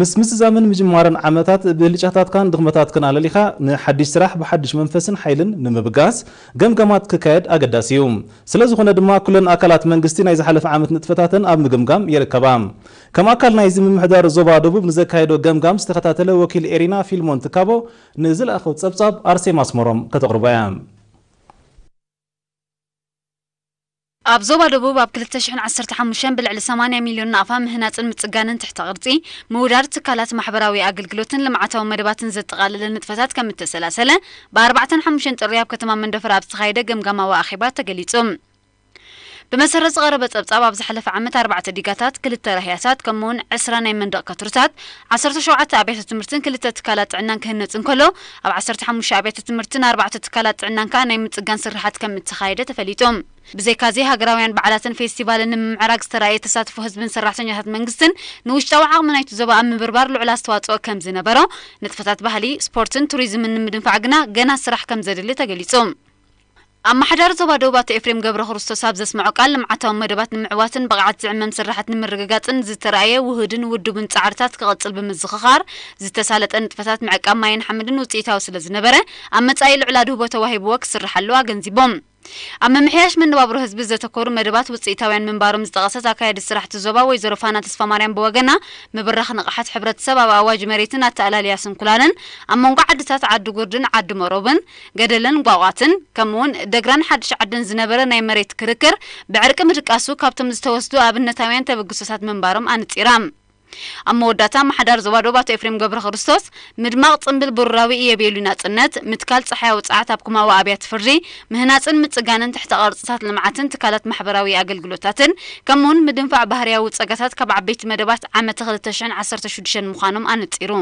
ምስ ምስ ዘመን ምጅማርን ዓመታት ብልጫታትካን ድኽመታትክን ኣለሊኻ ንሓድሽ ስራሕ ብሓድሽ መንፈስን ሓይልን ንምብጋስ ገምገማት ክካየድ ኣገዳሲ እዩ ስለ ዝኾነ ድማ ኩለን ኣካላት መንግስቲ ናይ ዝሓለፈ ዓመት ንጥፈታትን ኣብ ምግምጋም ይርከባ ከም ኣካል ናይዚ ምምሕዳር ዞባ ደቡብ ንዘካየዶ ገምጋም ዝተኸታተለ ወኪል ኤሪና ፊልሞን ትካቦ ንዝለኣኸው ጸብጻብ ኣርሴማ ኣስመሮም ከተቕርባ እያ أبزوبا دوبو باب كل تشحن عسر تحمشان بالعلى ثمانية مليون نافع مهنات المتسجان تحت غرطي مورار تكالات محبراوي أقل جلوتن لمعتا ومربات زد غالي للنتفتات كم التسلاسلة باربعة حمشان ترياب كتمام من دفر أبس خايدة جمجمة وأخيبات تقليتهم بمسرة صغيرة بتبصاب بزحلف عمت أربعة ديكاتات كل التراهيات كمون عسران من دقة ترتات عصرت شو عت عبيت تمرتن كل التكالات عنا كهنت إن كله أو عصرت حمش عبيت تمرتن أربعة تكالات عنا كان يمت جان سرحت كم التخايدة تفليتهم بزي كازيها قراوين بعلاتن فيستيبال إن معراق سرائي تساتفو هزبن سرحتن يهات منقستن نوش توعا من أي تزوبا أمن بربار لعلا استوات كم زينا برا نتفتات سبورتن توريزم إن مدنفعقنا جنا سرح كم زدلي تقليتهم أما حجار زبا دوبات إفريم قبر خرستو ساب زسمع وقال لم عطاو مدبات نمعواتن بغعات زعمم سرحات نمرققاتن زي ترأي وهدن ودو بنت عرتات كغل طلب مزخخار زي تسالت أن تفتات معك أما ينحمدن وطيتاو سلز نبرة أما تأيل علا دوبات وهيبوك سرحلوها قنزي بوم ኣብ ምምሕያሽ ምንባብሮ ህዝቢ ዘተኮሩ መደባት ውፅኢታውያን ምንባሮም ዝጠቐሰት ኣካየዲ ስራሕቲ ዞባ ወይዘሮ ፋና ተስፋ ማርያም ብወገና ምብራኽ ንቕሓት ሕብረተሰብ ኣብ ኣዋጅ መሬትን ኣተኣላልያ ስንኩላንን ኣብ መንጎ ዓድታት ዓዲ ጉርድን ዓዲ መሮብን ገደልን ጓቋትን ከምኡውን ደግራን ሓድሽ ዓድን ዝነበረ ናይ መሬት ክርክር ብዕርቂ ምድቃሱ ካብቶም ዝተወስዱ ኣብነታውያን ተበግሶታት ምንባሮም ኣንፂራ ኣብ መወዳእታ ማሕዳር ዞባ ዶብ ኣቶ ኤፍሬም ገብረ ክርስቶስ ምድማቕ ፅምብል ብሩራዊ እየቤሉ ናፅነት ምትካል ፀሓያዊ ፀዓት ኣብ ኩማዊ ኣብያት ፍርዲ ምህናፅን ምፅጋንን ትሕቲ ቅርፅታት ልምዓትን ትካላት ማሕበራዊ ኣገልግሎታትን ከምኡውን ምድንፋዕ ባህርያዊ ፀጋታት ካብ ዓበይቲ መደባት ዓመት 2016 ምዃኖም ኣነፂሩ